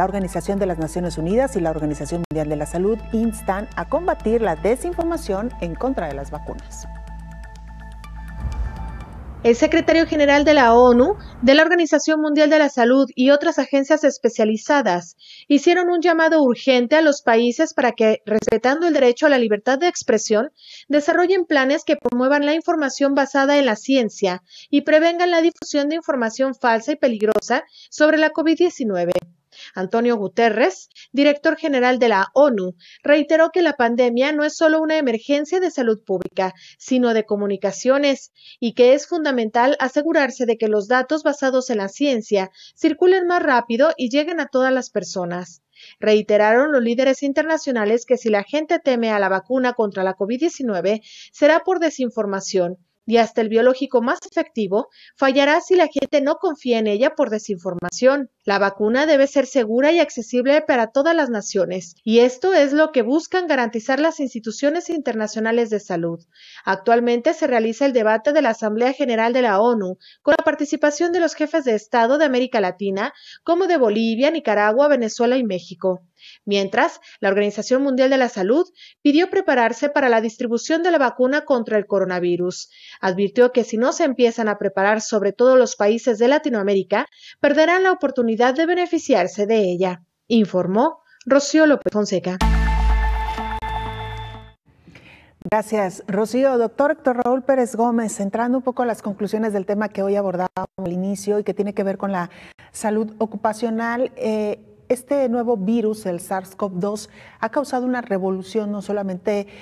La Organización de las Naciones Unidas y la Organización Mundial de la Salud instan a combatir la desinformación en contra de las vacunas. El secretario general de la ONU, de la Organización Mundial de la Salud y otras agencias especializadas hicieron un llamado urgente a los países para que, respetando el derecho a la libertad de expresión, desarrollen planes que promuevan la información basada en la ciencia y prevengan la difusión de información falsa y peligrosa sobre la COVID-19. Antonio Guterres, director general de la ONU, reiteró que la pandemia no es solo una emergencia de salud pública, sino de comunicaciones, y que es fundamental asegurarse de que los datos basados en la ciencia circulen más rápido y lleguen a todas las personas. Reiteraron los líderes internacionales que si la gente teme a la vacuna contra la COVID-19, será por desinformación, y hasta el biológico más efectivo fallará si la gente no confía en ella por desinformación. La vacuna debe ser segura y accesible para todas las naciones, y esto es lo que buscan garantizar las instituciones internacionales de salud. Actualmente se realiza el debate de la Asamblea General de la ONU con la participación de los jefes de Estado de América Latina, como de Bolivia, Nicaragua, Venezuela y México. Mientras, la Organización Mundial de la Salud pidió prepararse para la distribución de la vacuna contra el coronavirus. Advirtió que si no se empiezan a preparar sobre todo los países de Latinoamérica, perderán la oportunidad de beneficiarse de ella, informó Rocío López Fonseca. Gracias, Rocío. Doctor Héctor Raúl Pérez Gómez, entrando un poco a las conclusiones del tema que hoy abordamos al inicio y que tiene que ver con la salud ocupacional, eh, este nuevo virus, el SARS-CoV-2, ha causado una revolución no solamente